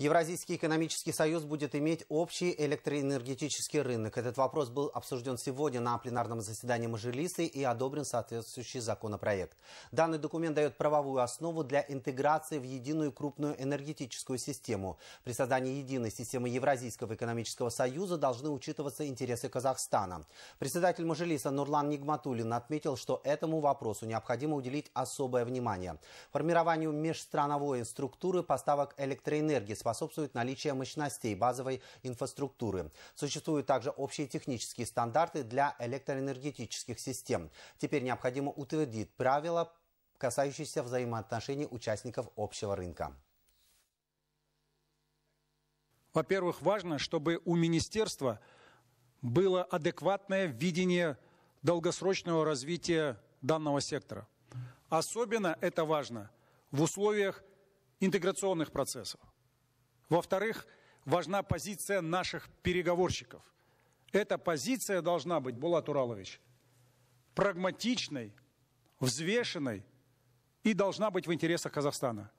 Евразийский экономический союз будет иметь общий электроэнергетический рынок. Этот вопрос был обсужден сегодня на пленарном заседании Мажилисы и одобрен соответствующий законопроект. Данный документ дает правовую основу для интеграции в единую крупную энергетическую систему. При создании единой системы Евразийского экономического союза должны учитываться интересы Казахстана. Председатель Мажилиса Нурлан Нигматулин отметил, что этому вопросу необходимо уделить особое внимание. Формированию межстрановой структуры поставок электроэнергии с способствует наличие мощностей базовой инфраструктуры. Существуют также общие технические стандарты для электроэнергетических систем. Теперь необходимо утвердить правила, касающиеся взаимоотношений участников общего рынка. Во-первых, важно, чтобы у министерства было адекватное видение долгосрочного развития данного сектора. Особенно это важно в условиях интеграционных процессов. Во-вторых, важна позиция наших переговорщиков. Эта позиция должна быть, Булат Уралович, прагматичной, взвешенной и должна быть в интересах Казахстана.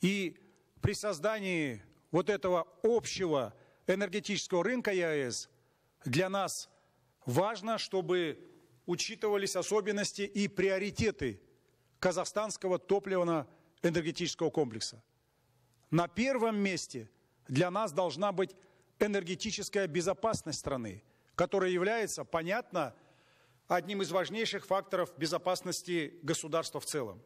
И при создании вот этого общего энергетического рынка ЕАЭС для нас важно, чтобы учитывались особенности и приоритеты казахстанского топливно-энергетического комплекса. На первом месте для нас должна быть энергетическая безопасность страны, которая является, понятно, одним из важнейших факторов безопасности государства в целом.